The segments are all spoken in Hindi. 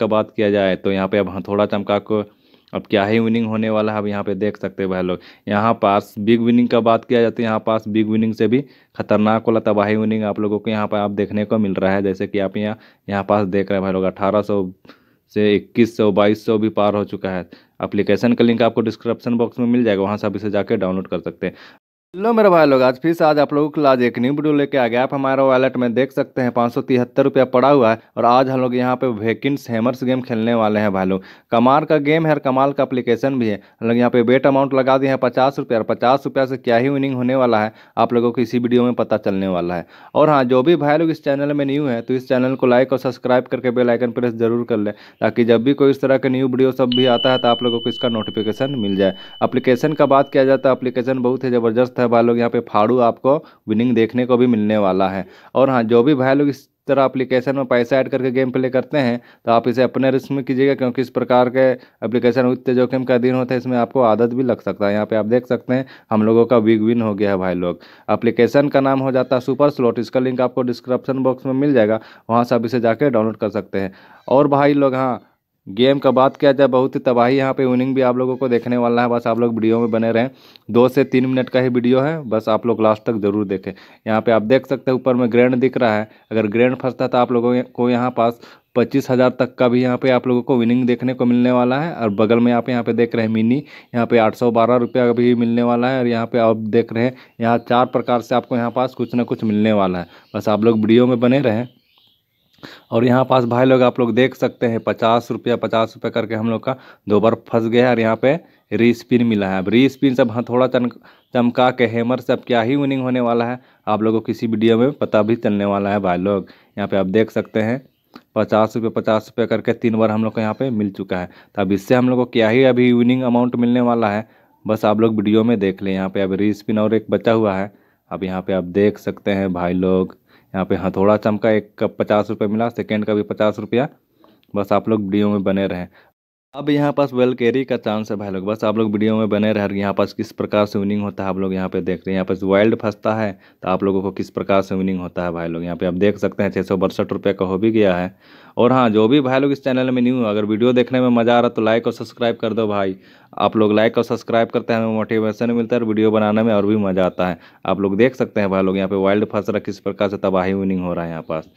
का बात किया जाए तो यहाँ पे अब हथौड़ा हाँ, चमका को अब क्या ही विनिंग होने वाला है अब यहाँ पे देख सकते हैं भाई लोग यहाँ पास बिग विनिंग का बात किया जाता है यहाँ पास बिग विनिंग से भी खतरनाक वाला तबाही विनिंग आप लोगों को यहाँ पर आप देखने को मिल रहा है जैसे कि आप यहाँ यहाँ पास देख रहे हैं भाई लोग अठारह से इक्कीस सौ बाईस सौ भी पार हो चुका है एप्लीकेशन का लिंक आपको डिस्क्रिप्शन बॉक्स में मिल जाएगा वहाँ से आप इसे जाकर डाउनलोड कर सकते हैं हेलो मेरे भाई लोग आज फिर से आज आप लोगों के लिए एक न्यू वीडियो लेके आ गया आप हमारा वॉलेट में देख सकते हैं पाँच सौ तिहत्तर रुपया पड़ा हुआ है और आज हम लोग यहाँ पे वेकिंस हैमर्स गेम खेलने वाले हैं भाई लोग कमाल का गेम है और कमाल का एप्लीकेशन भी है हम लोग यहाँ पे बेट अमाउंट लगा दिए हैं पचास रुपया और पचास रुपया से क्या ही विनिंग होने वाला है आप लोगों को इसी वीडियो में पता चलने वाला है और हाँ जो भी भाई लोग इस चैनल में न्यू है तो इस चैनल को लाइक और सब्सक्राइब करके बेलाइकन प्रेस जरूर कर लें ताकि जब भी कोई इस तरह के न्यू वीडियो सब भी आता है तो आप लोगों को इसका नोटिफिकेशन मिल जाए अप्लीकेशन का बात किया जाता है अप्लीकेशन बहुत ही ज़बरदस्त सकता है भाई लोग यहाँ पे फाड़ू आपको विनिंग देखने को भी मिलने वाला है और हाँ जो भी भाई लोग इस तरह एप्लीकेशन में पैसा ऐड करके गेम प्ले करते हैं तो आप इसे अपने रिस्क में कीजिएगा क्योंकि इस प्रकार के एप्लीकेशन उतने जोखिम का दिन होता है इसमें आपको आदत भी लग सकता है यहाँ पे आप देख सकते हैं हम लोगों का विग विन हो गया है भाई लोग एप्लीकेशन का नाम हो जाता है सुपर स्लॉट इसका लिंक आपको डिस्क्रिप्शन बॉक्स में मिल जाएगा वहाँ से आप इसे जाकर डाउनलोड कर सकते हैं और भाई लोग हाँ गेम का बात किया जाए बहुत ही तबाही यहाँ पे विनिंग भी आप लोगों को देखने वाला है बस आप लोग वीडियो में बने रहें दो से तीन मिनट का ही वीडियो है बस आप लोग लास्ट तक जरूर देखें यहाँ पे आप देख सकते हैं ऊपर में ग्रैंड दिख रहा है अगर ग्रैंड फंसता है तो आप लोगों को यहाँ पास पच्चीस हज़ार तक का भी यहाँ पे आप लोगों को विनिंग देखने को मिलने वाला है और बगल में आप यहाँ पे देख रहे हैं मिनी यहाँ पे आठ सौ बारह रुपया का भी मिलने वाला है और यहाँ पे आप देख रहे हैं यहाँ चार प्रकार से आपको यहाँ पास कुछ ना कुछ मिलने वाला है बस आप लोग वीडियो में बने रहें और यहाँ पास भाई लोग आप लोग देख सकते हैं पचास रुपया पचास रुपया करके हम लोग का दो बार फंस गया है और यहाँ पे री स्पिन मिला है अब री स्पिन सब हथौड़ा चमका के हेमर से अब क्या ही विनिंग होने वाला है आप लोगों को किसी वीडियो में पता भी चलने वाला है भाई लोग यहाँ पे आप देख सकते हैं पचास रुपये पचास रुपये करके तीन बार हम लोग को यहाँ पे मिल चुका है तो अब इससे हम लोग को क्या ही अभी विनिंग अमाउंट मिलने वाला है बस आप लोग वीडियो में देख लें यहाँ पे अब री स्पिन और एक बचा हुआ है अब यहाँ पे आप देख सकते हैं भाई लोग यहाँ पे हथौड़ा हाँ, चमका एक का पचास रुपये मिला सेकेंड का भी पचास रुपया बस आप लोग वीडियो में बने रहें अब यहाँ पास वेल कैरी का चांस है भाई लोग बस आप लोग वीडियो में बने रह यहाँ पास किस प्रकार से विनिंग होता है आप लोग यहाँ पे देख रहे हैं यहाँ पास वाइल्ड फंसता है तो आप लोगों को किस प्रकार से विनिंग होता है भाई लोग यहाँ पे आप देख सकते हैं छः सौ बड़सठ रुपये का हो भी गया है और हाँ जो भी भाई लोग इस चैनल में न्यू अगर वीडियो देखने में मज़ा आ रहा तो लाइक और सब्सक्राइब कर दो भाई आप लोग लाइक और सब्सक्राइब करते हैं हमें मोटिवेशन मिलता है वीडियो बनाने में और भी मज़ा आता है आप लोग देख सकते हैं भाई लोग यहाँ पे वाइल्ड फंस रहा किस प्रकार से तबाही विनिंग हो रहा है यहाँ पास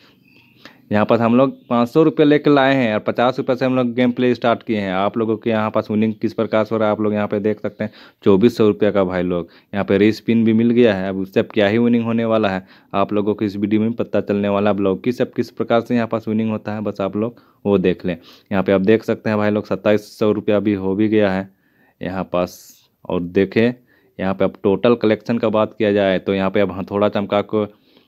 यहाँ पर हम लोग पाँच सौ रुपये लेकर लाए हैं और पचास रुपये से हम लोग गेम प्ले स्टार्ट किए हैं आप लोगों के यहाँ पास विनिंग किस प्रकार से हो रहा है आप लोग यहाँ पे देख सकते हैं चौबीस सौ रुपये का भाई लोग यहाँ पे रेस पिन भी मिल गया है अब उससे अब क्या ही विनिंग होने वाला है आप लोगों को इस वीडियो में पता चलने वाला है ब्लॉग किस अब किस प्रकार से यहाँ पास विनिंग होता है बस आप लोग वो देख लें यहाँ पर आप देख सकते हैं भाई लोग सत्ताईस सौ रुपया भी हो भी गया है यहाँ पास और देखें यहाँ पर अब टोटल कलेक्शन का बात किया जाए तो यहाँ पर अब हथौड़ा हाँ चमका को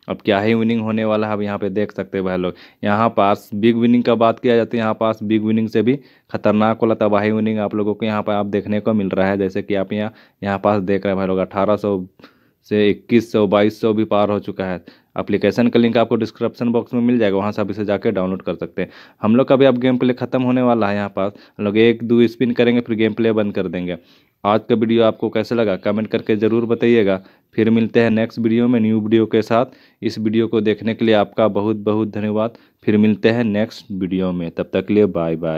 अब क्या ही विनिंग होने वाला है अब यहाँ पे देख सकते हैं भाई लोग यहाँ पास बिग विनिंग का बात किया जाता है यहाँ पास बिग विनिंग से भी खतरनाक वाला तबाही विनिंग आप लोगों को यहाँ पर आप देखने को मिल रहा है जैसे कि आप यहाँ यहाँ पास देख रहे हैं भाई लोग अठारह से इक्कीस सौ बाईस सौ भी पार हो चुका है अप्लीकेशन का लिंक आपको डिस्क्रिप्शन बॉक्स में मिल जाएगा वहाँ से आप इसे जाकर डाउनलोड कर सकते हैं हम लोग का भी अब गेम प्ले खत्म होने वाला है यहाँ पास हम लोग एक दो स्पिन करेंगे फिर गेम प्ले बंद कर देंगे आज का वीडियो आपको कैसे लगा कमेंट करके ज़रूर बताइएगा फिर मिलते हैं नेक्स्ट वीडियो में न्यू वीडियो के साथ इस वीडियो को देखने के लिए आपका बहुत बहुत धन्यवाद फिर मिलते हैं नेक्स्ट वीडियो में तब तक के लिए बाय बाय